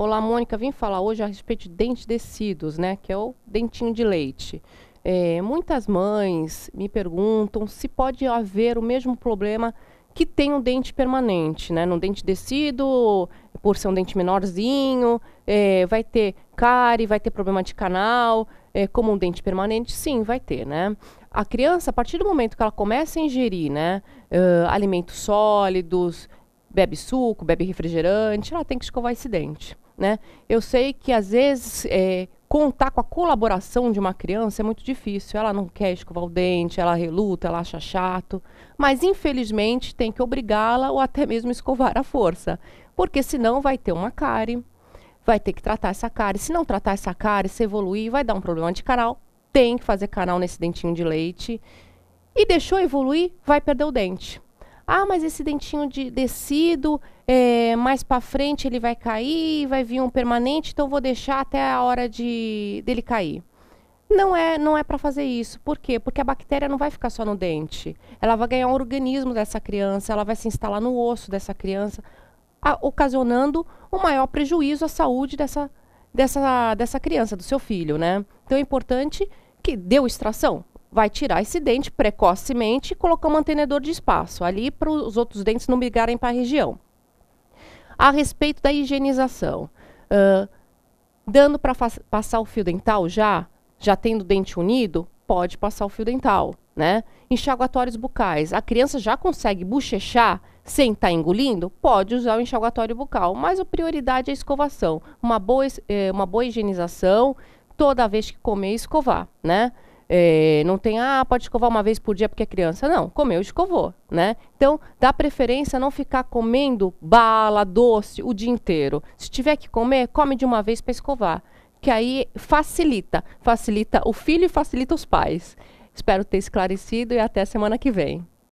Olá, Mônica, vim falar hoje a respeito de dentes descidos, né? Que é o dentinho de leite. É, muitas mães me perguntam se pode haver o mesmo problema que tem um dente permanente, né? No dente descido, por ser um dente menorzinho, é, vai ter cárie, vai ter problema de canal, é, como um dente permanente, sim, vai ter, né? A criança, a partir do momento que ela começa a ingerir, né, uh, alimentos sólidos, bebe suco, bebe refrigerante, ela tem que escovar esse dente. Né? Eu sei que às vezes é, contar com a colaboração de uma criança é muito difícil. Ela não quer escovar o dente, ela reluta, ela acha chato. Mas infelizmente tem que obrigá-la ou até mesmo escovar à força. Porque senão vai ter uma cárie, vai ter que tratar essa cárie. Se não tratar essa cárie, se evoluir, vai dar um problema de canal. Tem que fazer canal nesse dentinho de leite. E deixou evoluir, vai perder o dente. Ah, mas esse dentinho de descido, é, mais para frente ele vai cair, vai vir um permanente, então vou deixar até a hora de dele cair. Não é, não é para fazer isso. Por quê? Porque a bactéria não vai ficar só no dente. Ela vai ganhar o um organismo dessa criança, ela vai se instalar no osso dessa criança, a, ocasionando o um maior prejuízo à saúde dessa, dessa, dessa criança, do seu filho, né? Então é importante que deu extração, vai tirar esse dente precocemente e colocar um mantenedor de espaço ali para os outros dentes não migrarem para a região. A respeito da higienização, uh, dando para passar o fio dental já, já tendo dente unido, pode passar o fio dental, né? Enxaguatórios bucais, a criança já consegue bochechar sem estar tá engolindo, pode usar o enxaguatório bucal, mas a prioridade é a escovação, uma boa, eh, uma boa higienização toda vez que comer escovar, né? É, não tem, ah, pode escovar uma vez por dia porque é criança. Não, comeu, escovou, né? Então, dá preferência não ficar comendo bala, doce o dia inteiro. Se tiver que comer, come de uma vez para escovar. Que aí facilita. Facilita o filho e facilita os pais. Espero ter esclarecido e até semana que vem.